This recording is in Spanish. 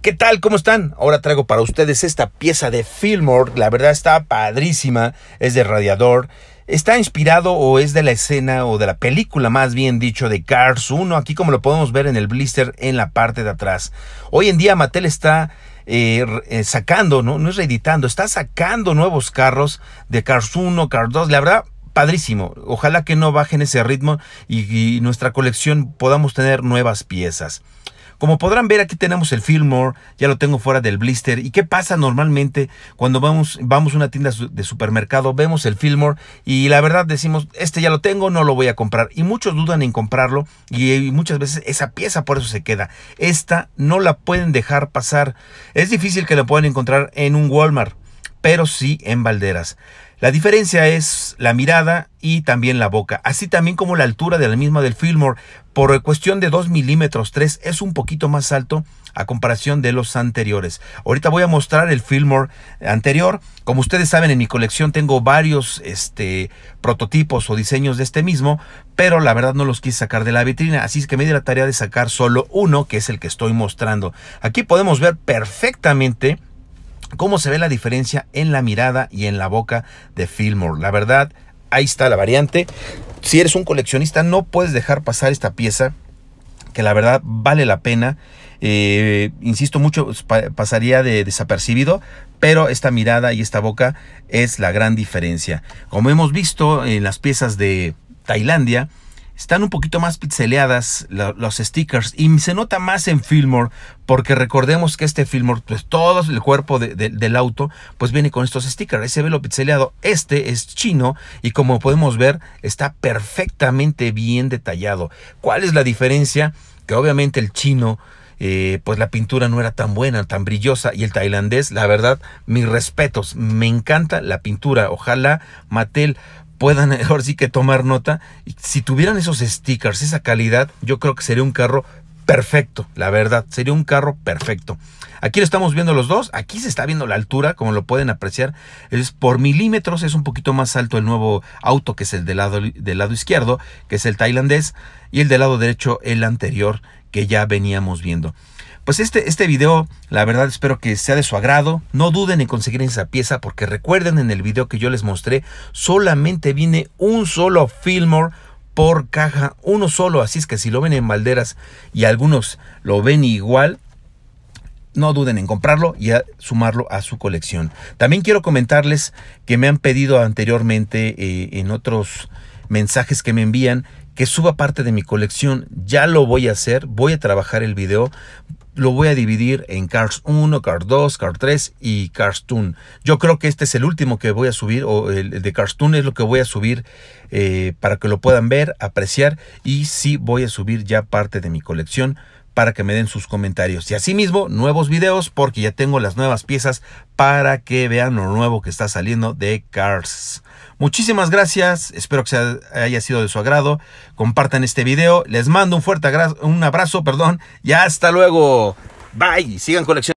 ¿Qué tal? ¿Cómo están? Ahora traigo para ustedes esta pieza de Fillmore. La verdad está padrísima. Es de Radiador. Está inspirado o es de la escena o de la película más bien dicho de Cars 1. Aquí como lo podemos ver en el blister en la parte de atrás. Hoy en día Mattel está eh, eh, sacando, ¿no? es reeditando, está sacando nuevos carros de Cars 1, Cars 2. La verdad, padrísimo. Ojalá que no bajen ese ritmo y nuestra colección podamos tener nuevas piezas. Como podrán ver, aquí tenemos el Fillmore, ya lo tengo fuera del blister. ¿Y qué pasa normalmente cuando vamos, vamos a una tienda de supermercado, vemos el Fillmore y la verdad decimos, este ya lo tengo, no lo voy a comprar? Y muchos dudan en comprarlo y muchas veces esa pieza por eso se queda. Esta no la pueden dejar pasar. Es difícil que la puedan encontrar en un Walmart, pero sí en balderas. La diferencia es la mirada y también la boca, así también como la altura de la misma del Fillmore. Por cuestión de 2 milímetros 3 es un poquito más alto a comparación de los anteriores. Ahorita voy a mostrar el Fillmore anterior. Como ustedes saben, en mi colección tengo varios este, prototipos o diseños de este mismo, pero la verdad no los quise sacar de la vitrina, así es que me di la tarea de sacar solo uno, que es el que estoy mostrando. Aquí podemos ver perfectamente cómo se ve la diferencia en la mirada y en la boca de Fillmore. La verdad, ahí está la variante. Si eres un coleccionista, no puedes dejar pasar esta pieza, que la verdad vale la pena. Eh, insisto mucho, pasaría de desapercibido, pero esta mirada y esta boca es la gran diferencia. Como hemos visto en las piezas de Tailandia, están un poquito más pixeleadas los stickers y se nota más en Fillmore porque recordemos que este Fillmore, pues todo el cuerpo del auto, pues viene con estos stickers, ese velo pizzeleado. este es chino y como podemos ver está perfectamente bien detallado. ¿Cuál es la diferencia? Que obviamente el chino... Eh, pues la pintura no era tan buena, tan brillosa. Y el tailandés, la verdad, mis respetos, me encanta la pintura. Ojalá Mattel puedan ahora sí que tomar nota. si tuvieran esos stickers, esa calidad, yo creo que sería un carro perfecto, la verdad, sería un carro perfecto. Aquí lo estamos viendo los dos, aquí se está viendo la altura, como lo pueden apreciar, es por milímetros, es un poquito más alto el nuevo auto que es el lado, del lado izquierdo, que es el tailandés, y el del lado derecho el anterior que ya veníamos viendo. Pues este, este video, la verdad espero que sea de su agrado. No duden en conseguir esa pieza porque recuerden en el video que yo les mostré, solamente viene un solo Fillmore por caja, uno solo. Así es que si lo ven en balderas y algunos lo ven igual, no duden en comprarlo y sumarlo a su colección. También quiero comentarles que me han pedido anteriormente eh, en otros mensajes que me envían que suba parte de mi colección. Ya lo voy a hacer, voy a trabajar el video lo voy a dividir en Cars 1, Cars 2, Cars 3 y Cars Toon. Yo creo que este es el último que voy a subir, o el de Cars Toon es lo que voy a subir eh, para que lo puedan ver, apreciar. Y sí voy a subir ya parte de mi colección para que me den sus comentarios. Y asimismo, nuevos videos porque ya tengo las nuevas piezas para que vean lo nuevo que está saliendo de Cars. Muchísimas gracias, espero que haya sido de su agrado. Compartan este video, les mando un fuerte abrazo, un abrazo, perdón, y hasta luego. Bye, sigan coleccionando.